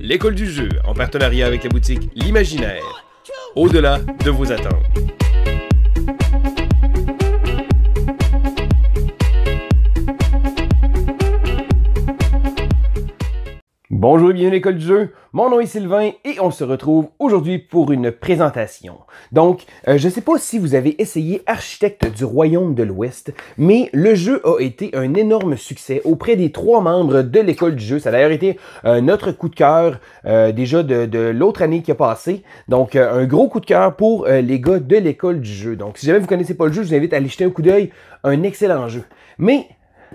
l'école du jeu, en partenariat avec la boutique L'Imaginaire, au-delà de vos attentes. Bonjour et bienvenue à l'école du jeu. Mon nom est Sylvain et on se retrouve aujourd'hui pour une présentation. Donc, euh, je ne sais pas si vous avez essayé Architecte du Royaume de l'Ouest, mais le jeu a été un énorme succès auprès des trois membres de l'école du jeu. Ça a d'ailleurs été euh, notre coup de cœur euh, déjà de, l'autre année qui a passé. Donc, un gros coup de cœur pour les gars de l'école du jeu. Donc, si jamais vous connaissez pas le jeu, je vous invite à aller jeter un coup d'œil. Un excellent jeu. Mais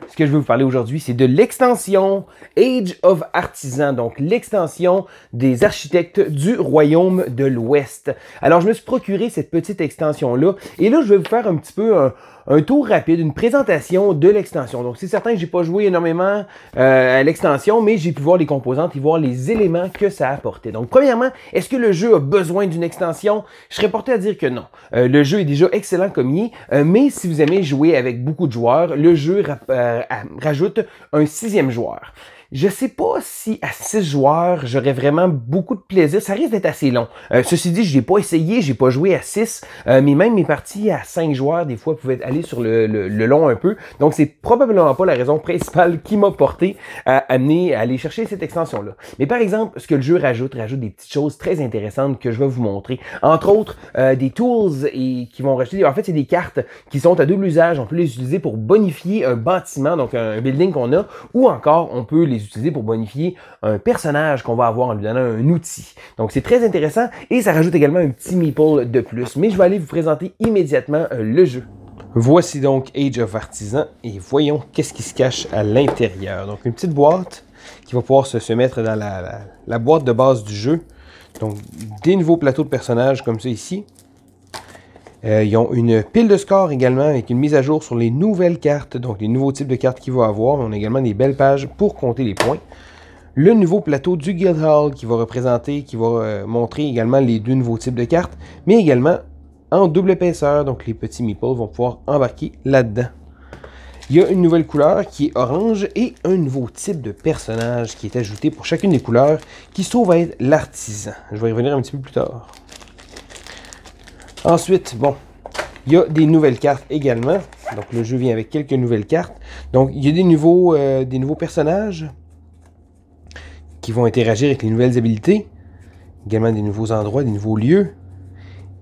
ce que je vais vous parler aujourd'hui, c'est de l'extension Age of Artisans, donc l'extension des architectes du Royaume de l'Ouest. Alors, je me suis procuré cette petite extension-là, et là, je vais vous faire un petit peu un, un tour rapide, une présentation de l'extension. Donc c'est certain que j'ai pas joué énormément euh, à l'extension, mais j'ai pu voir les composantes et voir les éléments que ça apportait. Donc premièrement, est-ce que le jeu a besoin d'une extension? Je serais porté à dire que non. Euh, le jeu est déjà excellent comme il est, euh, mais si vous aimez jouer avec beaucoup de joueurs, le jeu rajoute un sixième joueur. Je sais pas si à 6 joueurs, j'aurais vraiment beaucoup de plaisir. Ça risque d'être assez long. Euh, ceci dit, je n'ai pas essayé, j'ai pas joué à 6, euh, mais même mes parties à 5 joueurs, des fois, pouvaient aller sur le, long un peu. Donc, c'est probablement pas la raison principale qui m'a porté à amener à aller chercher cette extension-là. Mais par exemple, ce que le jeu rajoute, rajoute des petites choses très intéressantes que je vais vous montrer. Entre autres, euh, des tools et, qui vont rajouter. En fait, c'est des cartes qui sont à double usage. On peut les utiliser pour bonifier un bâtiment, donc un building qu'on a, ou encore on peut les utiliser pour bonifier un personnage qu'on va avoir en lui donnant un outil. Donc c'est très intéressant et ça rajoute également un petit meeple de plus. Mais je vais aller vous présenter immédiatement euh, le jeu. Voici donc Age of Artisans et voyons qu'est-ce qui se cache à l'intérieur. Donc une petite boîte qui va pouvoir se, mettre dans la boîte de base du jeu. Donc des nouveaux plateaux de personnages comme ça ici. Euh, ils ont une pile de scores également avec une mise à jour sur les nouvelles cartes, donc les nouveaux types de cartes qu'ils vont avoir. On a également des belles pages pour compter les points. Le nouveau plateau du Guildhall qui va représenter, qui va euh, montrer également les deux nouveaux types de cartes, mais également en double épaisseur, donc les petits meeples vont pouvoir embarquer là-dedans. Il y a une nouvelle couleur qui est orange et un nouveau type de personnage qui est ajouté pour chacune des couleurs qui se trouve être l'artisan. Je vais y revenir un petit peu plus tard. Ensuite, bon, il y a des nouvelles cartes également. Donc le jeu vient avec quelques nouvelles cartes. Donc il y a euh, des nouveaux, personnages qui vont interagir avec les nouvelles habilités. Également des nouveaux endroits, des nouveaux lieux.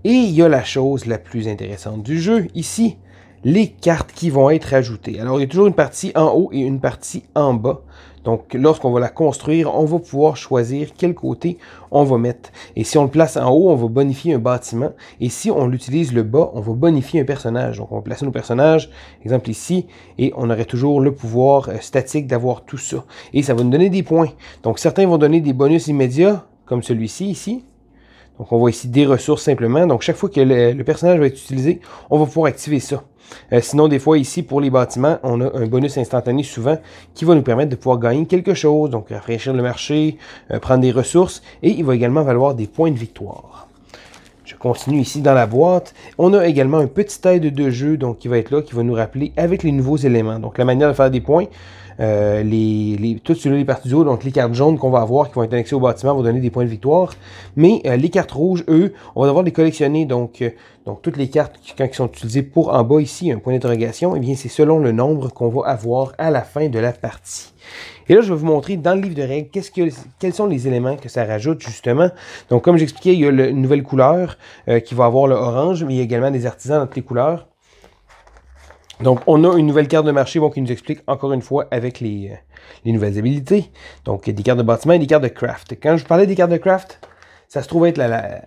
Et il y a la chose la plus intéressante du jeu ici les cartes qui vont être ajoutées. Alors, il y a toujours une partie en haut et une partie en bas. Donc, lorsqu'on va la construire, on va pouvoir choisir quel côté on va mettre. Et si on le place en haut, on va bonifier un bâtiment. Et si on l'utilise le bas, on va bonifier un personnage. Donc, on va placer nos personnages, exemple ici, et on aurait toujours le pouvoir euh, statique d'avoir tout ça. Et ça va nous donner des points. Donc, certains vont donner des bonus immédiats, comme celui-ci ici. Donc on voit ici des ressources simplement. Donc chaque fois que le, personnage va être utilisé, on va pouvoir activer ça. Euh, sinon, des fois ici, pour les bâtiments, on a un bonus instantané souvent qui va nous permettre de pouvoir gagner quelque chose. Donc rafraîchir le marché, euh, prendre des ressources et il va également valoir des points de victoire. Je continue ici dans la boîte. On a également un petit aide de jeu donc, qui va être là, qui va nous rappeler avec les nouveaux éléments. Donc la manière de faire des points, euh, les, les, toutes les parties du haut, donc les cartes jaunes qu'on va avoir, qui vont être annexées au bâtiment, vont donner des points de victoire. Mais euh, les cartes rouges, eux, on va devoir les collectionner. Donc euh, donc, toutes les cartes qui, quand qui sont utilisées pour en bas ici, un point d'interrogation, eh bien, c'est selon le nombre qu'on va avoir à la fin de la partie. Et là, je vais vous montrer dans le livre de règles que, quels sont les éléments que ça rajoute, justement. Donc, comme j'expliquais, il y a une nouvelle couleur euh, qui va avoir le orange, mais il y a également des artisans dans toutes les couleurs. Donc, on a une nouvelle carte de marché bon, qui nous explique encore une fois avec les, euh, nouvelles habilités. Donc, des cartes de bâtiment et des cartes de craft. Quand je parlais des cartes de craft, ça se trouve être la, la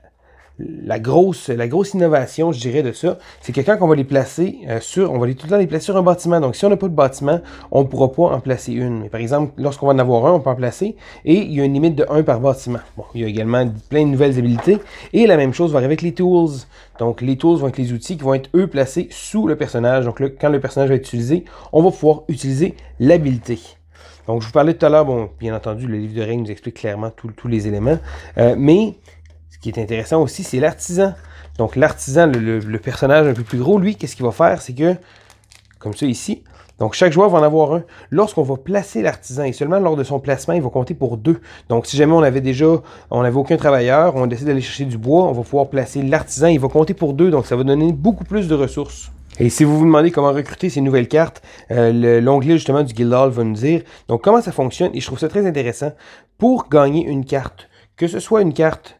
la grosse, la grosse innovation, je dirais, de ça, c'est quand qu'on va les placer euh, sur, on va les tout le temps les placer sur un bâtiment. Donc, si on n'a pas de bâtiment, on ne pourra pas en placer une. Mais par exemple, lorsqu'on va en avoir un, on peut en placer et il y a une limite de un par bâtiment. Bon, il y a également plein de nouvelles habilités et la même chose va arriver avec les tools. Donc, les tools vont être les outils qui vont être, eux, placés sous le personnage. Donc, là, quand le personnage va être utilisé, on va pouvoir utiliser l'habilité. Donc, je vous parlais tout à l'heure, bon, bien entendu, le livre de règles nous explique clairement tous les éléments, euh, mais ce qui est intéressant aussi, c'est l'artisan. Donc l'artisan, le, personnage un peu plus gros, lui, qu'est-ce qu'il va faire? C'est que, comme ça ici, donc chaque joueur va en avoir un. Lorsqu'on va placer l'artisan, et seulement lors de son placement, il va compter pour deux. Donc si jamais on avait déjà, on n'avait aucun travailleur, on décide d'aller chercher du bois, on va pouvoir placer l'artisan, il va compter pour deux, donc ça va donner beaucoup plus de ressources. Et si vous vous demandez comment recruter ces nouvelles cartes, euh, l'onglet justement du Guild va nous dire donc comment ça fonctionne et je trouve ça très intéressant. Pour gagner une carte, que ce soit une carte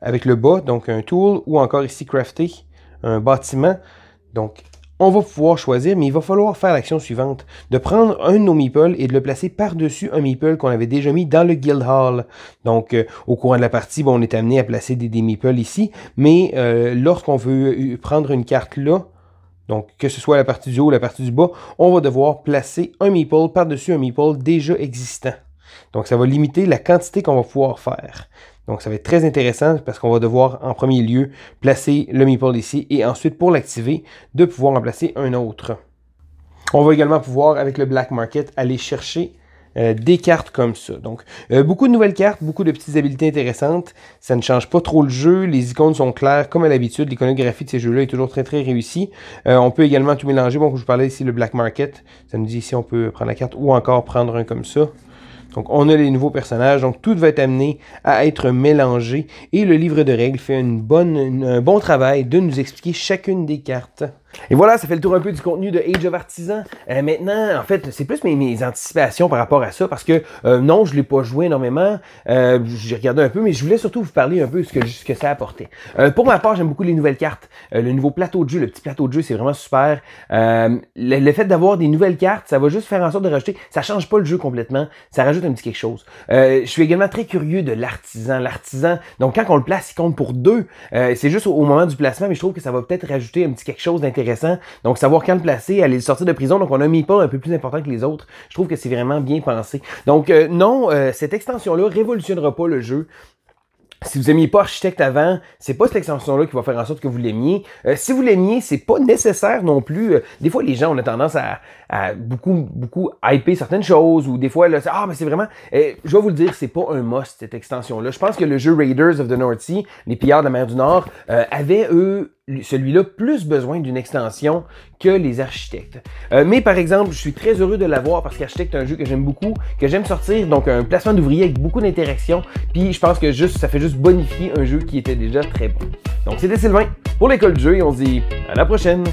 avec le bas, donc un tool, ou encore ici crafter un bâtiment. Donc on va pouvoir choisir, mais il va falloir faire l'action suivante, de prendre un de nos meeples et de le placer par-dessus un meeple qu'on avait déjà mis dans le guild hall. Donc, euh, au courant de la partie, ben, on est amené à placer des, meeples ici, mais euh, lorsqu'on veut euh, prendre une carte là, donc que ce soit la partie du haut ou la partie du bas, on va devoir placer un meeple par-dessus un meeple déjà existant. Donc, ça va limiter la quantité qu'on va pouvoir faire. Donc, ça va être très intéressant parce qu'on va devoir en premier lieu placer le meeple ici et ensuite, pour l'activer, de pouvoir en placer un autre. On va également pouvoir, avec le black market, aller chercher euh, des cartes comme ça. Donc, euh, beaucoup de nouvelles cartes, beaucoup de petites habiletés intéressantes. Ça ne change pas trop le jeu. Les icônes sont claires, comme à l'habitude. L'iconographie de ces jeux-là est toujours très, très réussie. Euh, on peut également tout mélanger. Bon, je vous parlais ici, le Black Market. Ça nous dit si on peut prendre la carte ou encore prendre un comme ça. Donc on a les nouveaux personnages, donc tout va être amené à être mélangé et le livre de règles fait un bon travail de nous expliquer chacune des cartes. Et voilà, ça fait le tour un peu du contenu de Age of Artisan. Euh, maintenant, en fait, c'est plus mes, mes, anticipations par rapport à ça parce que euh, non, je ne l'ai pas joué énormément. Euh, j'ai regardé un peu, mais je voulais surtout vous parler un peu de ce que, ce ça a apporté. Euh, pour ma part, j'aime beaucoup les nouvelles cartes. le nouveau plateau de jeu, le petit plateau de jeu, c'est vraiment super. Le, fait d'avoir des nouvelles cartes, ça va juste faire en sorte de rajouter. Ça change pas le jeu complètement, ça rajoute un petit quelque chose. je suis également très curieux de l'artisan. L'artisan, donc quand on le place, il compte pour deux. c'est juste au moment du placement, mais je trouve que ça va peut-être rajouter un petit quelque chose d'intéressant donc, savoir quand le placer, aller le sortir de prison. Donc, on a mis pas un peu plus important que les autres. Je trouve que c'est vraiment bien pensé. Donc, euh, non, euh, cette extension-là révolutionnera pas le jeu. Si vous aimiez pas Architecte avant, c'est pas cette extension-là qui va faire en sorte que vous l'aimiez. Euh, si vous l'aimiez, c'est pas nécessaire non plus. des fois, les gens, ont tendance à, beaucoup, beaucoup hyper certaines choses, ou des fois, là, ah, mais c'est vraiment, je vais vous le dire, c'est pas un must, cette extension-là. Je pense que le jeu Raiders of the North Sea, les pillards de la mer du Nord, avait, eux, celui-là plus besoin d'une extension que les architectes. Euh, mais par exemple, je suis très heureux de l'avoir parce qu'Architecte est un jeu que j'aime beaucoup, que j'aime sortir, donc un placement d'ouvrier avec beaucoup d'interactions, puis je pense que juste ça fait juste bonifier un jeu qui était déjà très bon. Donc c'était Sylvain pour l'école de jeu et on se dit à la prochaine!